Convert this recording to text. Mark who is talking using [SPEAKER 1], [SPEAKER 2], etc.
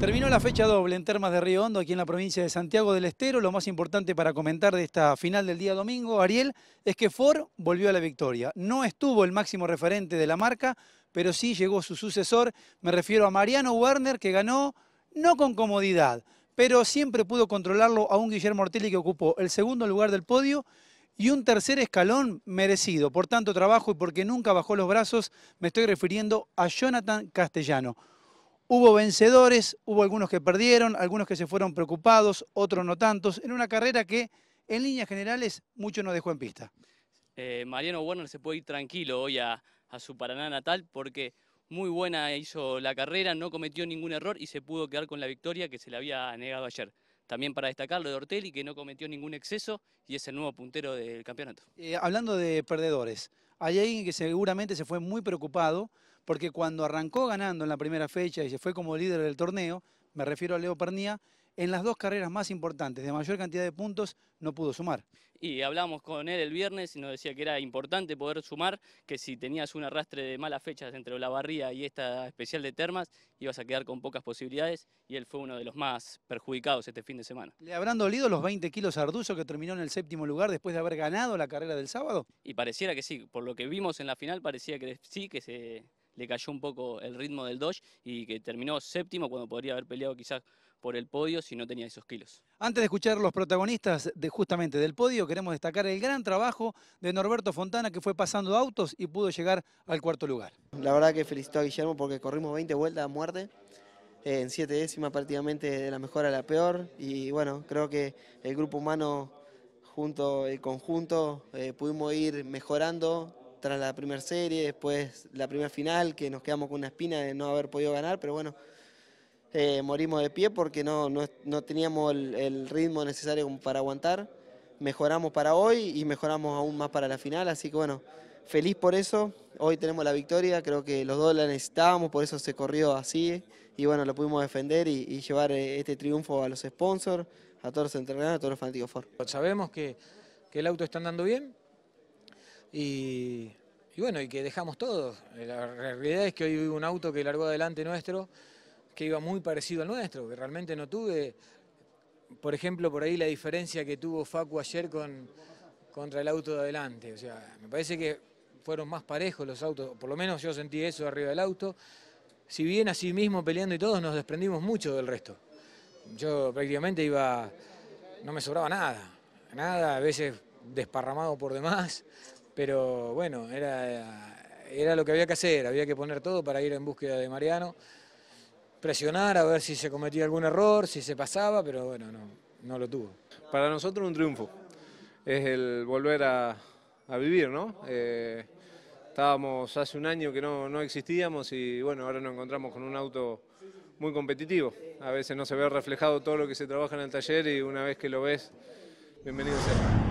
[SPEAKER 1] Terminó la fecha doble en Termas de Río Hondo, aquí en la provincia de Santiago del Estero. Lo más importante para comentar de esta final del día domingo, Ariel, es que Ford volvió a la victoria. No estuvo el máximo referente de la marca, pero sí llegó su sucesor. Me refiero a Mariano Werner, que ganó no con comodidad, pero siempre pudo controlarlo a un Guillermo Ortelli que ocupó el segundo lugar del podio y un tercer escalón merecido. Por tanto trabajo y porque nunca bajó los brazos, me estoy refiriendo a Jonathan Castellano. Hubo vencedores, hubo algunos que perdieron, algunos que se fueron preocupados, otros no tantos, en una carrera que en líneas generales mucho no dejó en pista.
[SPEAKER 2] Eh, Mariano Werner se puede ir tranquilo hoy a, su Paraná natal porque muy buena hizo la carrera, no cometió ningún error y se pudo quedar con la victoria que se le había negado ayer. También para destacar lo de Ortelli, que no cometió ningún exceso y es el nuevo puntero del campeonato.
[SPEAKER 1] Eh, hablando de perdedores, hay alguien que seguramente se fue muy preocupado porque cuando arrancó ganando en la primera fecha y se fue como líder del torneo, me refiero a Leo Pernía, en las dos carreras más importantes, de mayor cantidad de puntos, no pudo sumar.
[SPEAKER 2] Y hablamos con él el viernes y nos decía que era importante poder sumar, que si tenías un arrastre de malas fechas entre la barría y esta especial de termas, ibas a quedar con pocas posibilidades y él fue uno de los más perjudicados este fin de semana. ¿Le habrán dolido
[SPEAKER 1] los 20 kilos a Arduzo que terminó en el séptimo lugar después de haber ganado la carrera del sábado?
[SPEAKER 2] Y pareciera que sí, por lo que vimos en la final parecía que sí, que se le cayó un poco el ritmo del Dodge y que terminó séptimo cuando podría haber peleado quizás por el podio si no tenía esos kilos.
[SPEAKER 1] Antes de escuchar los protagonistas justamente del podio, queremos destacar el gran trabajo de Norberto Fontana que fue pasando autos y pudo llegar al cuarto lugar.
[SPEAKER 3] La verdad que felicito a Guillermo porque corrimos 20 vueltas a muerte, eh, en siete décimas prácticamente de la mejor a la peor y bueno, creo que el grupo humano junto, el conjunto, eh, pudimos ir mejorando tras la primera serie, después la primera final, que nos quedamos con una espina de no haber podido ganar, pero bueno, eh, morimos de pie porque no, no, teníamos el, ritmo necesario para aguantar. Mejoramos para hoy y mejoramos aún más para la final, así que bueno, feliz por eso. Hoy tenemos la victoria, creo que los dos la necesitábamos, por eso se corrió así y bueno, lo pudimos defender y, llevar eh, este triunfo a los sponsors, a todos los entrenadores,
[SPEAKER 4] a todos los fanáticos Ford. Sabemos que, que el auto está andando bien, y, bueno, y que dejamos todos. La realidad es que hoy hubo un auto que largó adelante nuestro, que iba muy parecido al nuestro, que realmente no tuve, por ejemplo, por ahí la diferencia que tuvo Facu ayer contra el auto de adelante. O sea, me parece que fueron más parejos los autos, por lo menos yo sentí eso arriba del auto. Si bien así mismo peleando y todos nos desprendimos mucho del resto. Yo prácticamente iba, no me sobraba nada, nada, a veces desparramado por demás, pero bueno, era, lo que había que hacer, había que poner todo para ir en búsqueda de Mariano, presionar a ver si se cometía algún error, si se pasaba, pero bueno, no, lo tuvo.
[SPEAKER 1] Para nosotros un triunfo, es el volver a, vivir, ¿no? Eh, estábamos hace un año que no, no, existíamos y bueno, ahora nos encontramos con un auto muy competitivo. A veces no se ve reflejado todo lo que se trabaja en el taller y una vez que lo ves, bienvenido sea.